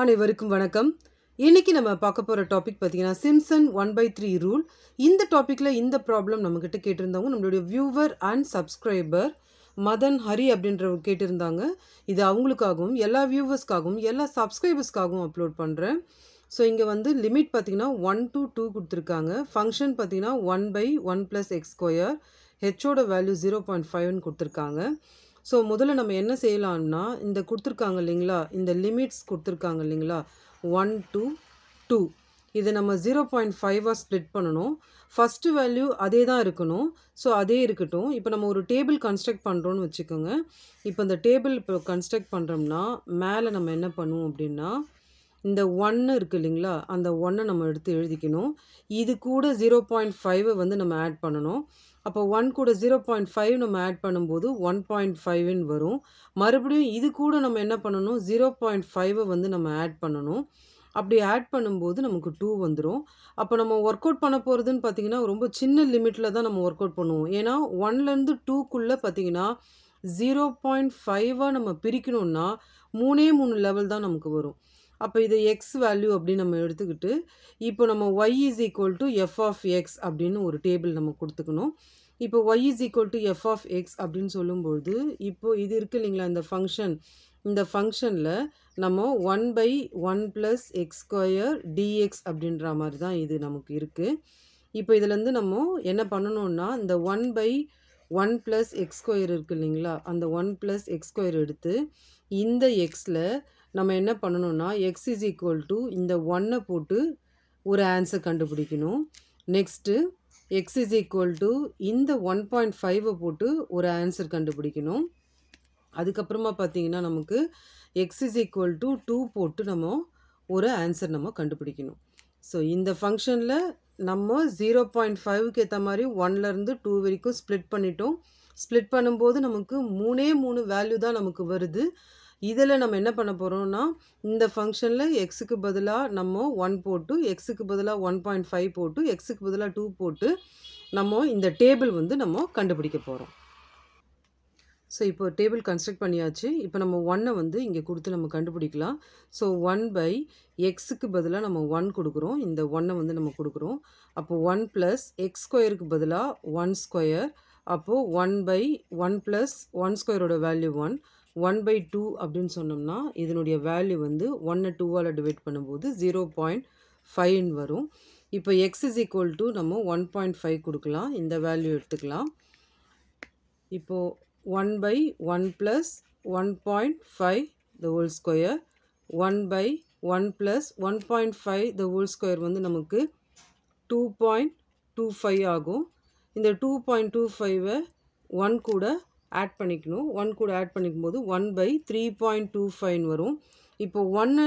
அனைவருக்கும் வணக்கம் இன்றைக்கி நம்ம பார்க்க போகிற டாபிக் பார்த்தீங்கன்னா Simpson one by three rule இந்த டாப்பிக்கில் இந்த ப்ராப்ளம் நம்மக்கிட்ட கேட்டிருந்தவங்க நம்மளுடைய viewer and subscriber Madhan Hari அப்படின்றவங்க கேட்டிருந்தாங்க இது அவங்களுக்காகவும் எல்லா வியூவர்ஸ்க்காகவும் எல்லா சப்ஸ்கிரைபர்ஸ்க்காகவும் அப்லோட் பண்ணுறேன் ஸோ இங்கே வந்து லிமிட் பார்த்தீங்கன்னா ஒன் டூ டூ கொடுத்துருக்காங்க ஃபங்க்ஷன் பார்த்தீங்கன்னா one by one plus x square ஹெச்சோட வேல்யூ ஜீரோ பாயிண்ட் ஃபைவ்னு கொடுத்துருக்காங்க ஸோ முதல்ல நம்ம என்ன செய்யலாம்னா இந்த கொடுத்துருக்காங்க இல்லைங்களா இந்த லிமிட்ஸ் கொடுத்துருக்காங்க இல்லைங்களா ஒன் டூ டூ இதை நம்ம ஜீரோ பாயிண்ட் ஃபைவாக ஸ்ப்ளிட் பண்ணணும் ஃபஸ்ட்டு வேல்யூ அதே தான் இருக்கணும் ஸோ அதே இருக்கட்டும் இப்போ நம்ம ஒரு டேபிள் கன்ஸ்ட்ரக்ட் பண்ணுறோன்னு வச்சுக்கோங்க இப்போ இந்த டேபிள் இப்போ கன்ஸ்ட்ரக்ட் பண்ணுறோம்னா மேலே நம்ம என்ன பண்ணுவோம் அப்படின்னா இந்த ஒன்று இருக்குது இல்லைங்களா அந்த ஒன்றை நம்ம எடுத்து எழுதிக்கணும் இது கூட ஜீரோ பாயிண்ட் ஃபைவை வந்து நம்ம ஆட் பண்ணணும் அப்போ ஒன் கூட ஜீரோ பாயிண்ட் ஃபைவ் நம்ம ஆட் பண்ணும்போது ஒன் பாயிண்ட் ஃபைவ்னு வரும் மறுபடியும் இது கூட நம்ம என்ன பண்ணணும் ஜீரோ பாயிண்ட் ஃபைவை வந்து நம்ம ஆட் பண்ணணும் அப்படி ஆட் பண்ணும்போது நமக்கு டூ வந்துடும் அப்போ நம்ம ஒர்க் அவுட் பண்ண போகிறதுன்னு பார்த்தீங்கன்னா ரொம்ப சின்ன லிமிட்டில் தான் நம்ம ஒர்க் அவுட் பண்ணுவோம் ஏன்னா ஒன்லேருந்து டூக்குள்ளே பார்த்தீங்கன்னா ஜீரோ பாயிண்ட் ஃபைவாக நம்ம பிரிக்கணும்னா மூணே மூணு லெவல் தான் நமக்கு வரும் அப்போ இது எக்ஸ் வேல்யூ அப்படின்னு நம்ம எடுத்துக்கிட்டு இப்போ நம்ம y is equal to f of x அப்படின்னு ஒரு டேபிள் நம்ம கொடுத்துக்கணும் இப்போ y is equal to f of x அப்படின்னு சொல்லும்பொழுது இப்போ இது இருக்குது இல்லைங்களா இந்த ஃபங்க்ஷன் இந்த ஃபங்க்ஷனில் நம்ம one by one plus x square dx அப்படின்ற மாதிரி தான் இது நமக்கு இருக்குது இப்போ இதுலேருந்து நம்ம என்ன பண்ணணுன்னா இந்த one by one plus x square இருக்குது இல்லைங்களா அந்த ஒன் ப்ளஸ் எக்ஸ் ஸ்கொயர் எடுத்து இந்த எக்ஸில் நம்ம என்ன பண்ணணும்னா எக்ஸ் இஸ் ஈக்குவல் டு இந்த ஒன்னை போட்டு ஒரு ஆன்சர் கண்டுபிடிக்கணும் next x is equal to இந்த ஒன் பாயிண்ட் ஃபைவை போட்டு ஒரு ஆன்சர் கண்டுபிடிக்கணும் அதுக்கப்புறமா பார்த்தீங்கன்னா நமக்கு x is equal to two போட்டு நம்ம ஒரு ஆன்சர் நம்ம கண்டுபிடிக்கணும் ஸோ இந்த ஃபங்க்ஷனில் நம்ம ஜீரோ பாயிண்ட் ஃபைவுக்கு ஏற்ற மாதிரி ஒன்லேருந்து டூ வரைக்கும் ஸ்ப்ளிட் பண்ணிட்டோம் ஸ்ப்ளிட் பண்ணும்போது நமக்கு மூணே மூணு வேல்யூ தான் நமக்கு வருது இதில் நம்ம என்ன பண்ண போகிறோம்னா இந்த ஃபங்க்ஷனில் எக்ஸுக்கு பதிலாக நம்ம ஒன் போட்டு எக்ஸுக்கு பதிலாக ஒன் பாயிண்ட் ஃபைவ் போட்டு எக்ஸுக்கு பதிலாக டூ போட்டு நம்ம இந்த டேபிள் வந்து நம்ம கண்டுபிடிக்க போகிறோம் ஸோ இப்போ டேபிள் கன்ஸ்ட்ரக்ட் பண்ணியாச்சு இப்போ நம்ம ஒன்னை வந்து இங்கே கொடுத்து நம்ம கண்டுபிடிக்கலாம் ஸோ ஒன் பை எக்ஸுக்கு பதிலாக நம்ம ஒன் கொடுக்குறோம் இந்த ஒன்னை வந்து நம்ம கொடுக்குறோம் அப்போ ஒன் ப்ளஸ் எக்ஸ் ஸ்கொயருக்கு பதிலாக ஒன் ஸ்கொயர் அப்போது one by one plus one ஸ்கொயரோட value one one by two அப்படின்னு சொன்னோம்னா இதனுடைய வேல்யூ வந்து ஒன்னை டூவால் டிவைட் பண்ணும்போது ஜீரோ பாயிண்ட் ஃபைவ்னு வரும் இப்போ எக்ஸ் இஸ் ஈக்குவல் டு நம்ம ஒன் பாயிண்ட் ஃபைவ் கொடுக்கலாம் இந்த வேல்யூ எடுத்துக்கலாம் இப்போது one by one plus one point five the whole square one by one plus one point five the whole square வந்து நமக்கு டூ பாயிண்ட் டூ ஃபைவ் ஆகும் இந்த two point two ஃபைவை one கூட ஆட் பண்ணிக்கணும் ஒன் கூட ஆட் பண்ணிக்கும் போது one by three point two ஃபைவ்னு வரும் இப்போ ஒன்று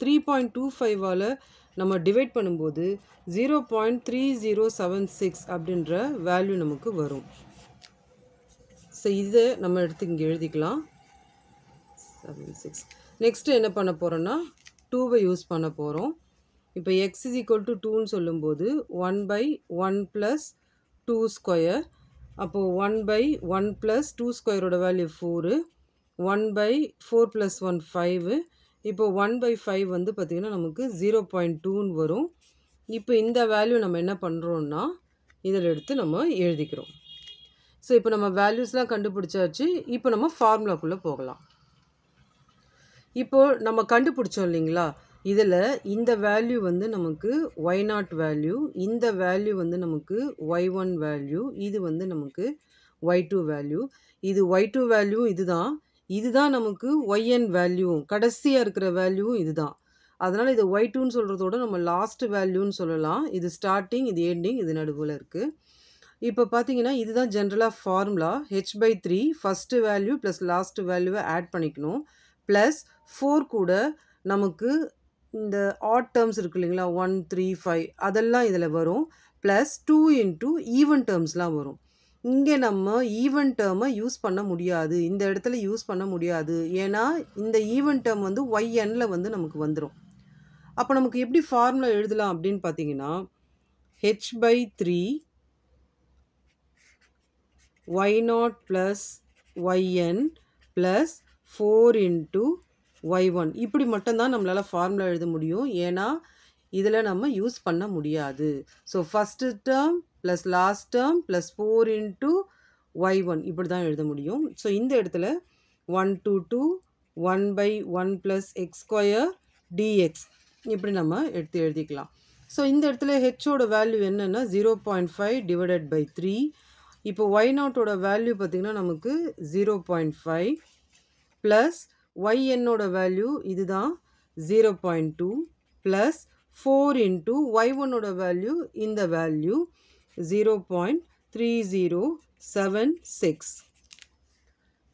த்ரீ பாயிண்ட் டூ ஃபைவால் நம்ம டிவைட் பண்ணும்போது zero point three zero seven six அப்படின்ற வேல்யூ நமக்கு வரும் ஸோ இதை நம்ம எடுத்து இங்கே எழுதிக்கலாம் செவன் சிக்ஸ் நெக்ஸ்ட்டு என்ன பண்ண போகிறோன்னா டூவை யூஸ் பண்ண போகிறோம் இப்போ எக்ஸ் இஸ் ஈக்குவல் டு டூன்னு சொல்லும்போது one by one plus two square அப்போது one by one plus two ஸ்கொயரோட value four one by four plus one five இப்போ ஒன் பை ஃபைவ் வந்து பார்த்திங்கன்னா நமக்கு ஜீரோ பாயிண்ட் டூன்னு வரும் இப்போ இந்த வேல்யூ நம்ம என்ன பண்ணுறோன்னா இதில் எடுத்து நம்ம எழுதிக்கிறோம் ஸோ இப்போ நம்ம வேல்யூஸ்லாம் கண்டுபிடிச்சாச்சு இப்போ நம்ம ஃபார்முலாக்குள்ளே போகலாம் இப்போது நம்ம கண்டுபிடிச்சோம் இல்லைங்களா இதில் இந்த வேல்யூ வந்து நமக்கு ஒய் நாட் வேல்யூ இந்த வேல்யூ வந்து நமக்கு ஒய் ஒன் வேல்யூ இது வந்து நமக்கு ஒய் டூ வேல்யூ இது ஒய் டூ வேல்யூ இதுதான் இதுதான் நமக்கு ஒய்என் வேல்யூவும் கடைசியாக இருக்கிற வேல்யூவும் இதுதான் அதனால் இது ஒய் டூன்னு சொல்கிறதோட நம்ம லாஸ்ட் வேல்யூன்னு சொல்லலாம் இது ஸ்டார்டிங் இது எண்டிங் இது நடுவில் இருக்குது இப்போ பார்த்தீங்கன்னா இதுதான் ஜென்ரலாக formula h by three first value plus last வேல்யூவை ஆட் பண்ணிக்கணும் ப்ளஸ் ஃபோர் கூட நமக்கு இந்த ஆட் டேர்ம்ஸ் இருக்கு இல்லைங்களா ஒன் த்ரீ ஃபைவ் அதெல்லாம் இதில் வரும் ப்ளஸ் டூ இன்ட்டு ஈவன் டேர்ம்ஸ்லாம் வரும் இங்கே நம்ம ஈவன் டேர்மை யூஸ் பண்ண முடியாது இந்த இடத்துல யூஸ் பண்ண முடியாது ஏன்னா இந்த ஈவன் டேர்ம் வந்து ஒய்என்னில் வந்து நமக்கு வந்துடும் அப்போ நமக்கு எப்படி ஃபார்முலா எழுதலாம் அப்படின்னு பார்த்தீங்கன்னா h by three y naught plus y n plus four into y one இப்படி மட்டும்தான் நம்மளால் ஃபார்முலா எழுத முடியும் ஏன்னா இதில் நம்ம யூஸ் பண்ண முடியாது so first term plus last term plus four into y one இப்படி தான் எழுத முடியும் ஸோ இந்த இடத்துல one two two one by one plus x square dx இப்படி நம்ம எடுத்து எழுதிக்கலாம் ஸோ இந்த இடத்துல ஹெச்சோட வேல்யூ என்னென்னா zero point five divided by three இப்போ ஒய் நாட்டோட வேல்யூ பார்த்திங்கன்னா நமக்கு zero point five plus y என்னோட வேல்யூ இதுதான் zero point two plus four into y ஒன்னோட வேல்யூ இந்த value zero point three zero seven six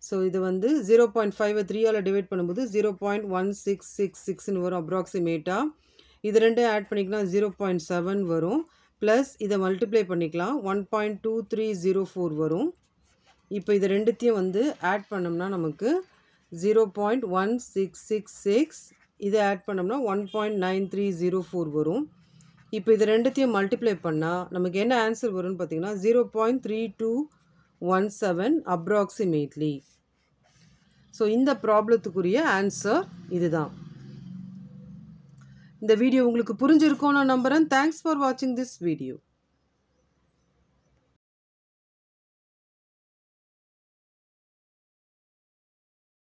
so இது வந்து ஜீரோ பாயிண்ட் ஃபைவை த்ரீயால் டிவைட் பண்ணும்போது zero point one six six சிக்ஸ்னு வரும் அப்ராக்சிமேட்டாக இது ரெண்டும் ஆட் பண்ணிக்கலாம் ஜீரோ பாயிண்ட் செவன் வரும் ப்ளஸ் இதை மல்டிப்ளை பண்ணிக்கலாம் one point two three zero four வரும் இப்போ இது ரெண்டுத்தையும் வந்து ஆட் பண்ணோம்னா நமக்கு zero point one six six six இதை ஆட் பண்ணோம்னா one point nine three zero four வரும் இப்போ இதை ரெண்டுத்தையும் மல்டிப்ளை பண்ணால் நமக்கு என்ன ஆன்சர் வரும்னு பார்த்தீங்கன்னா zero point three two one seven approximately so இந்த ப்ராப்ளத்துக்குரிய ஆன்சர் இதுதான் இந்த வீடியோ உங்களுக்கு புரிஞ்சிருக்கோன்னு நம்புகிறேன் தேங்க்ஸ் ஃபார் வாட்சிங் திஸ் வீடியோ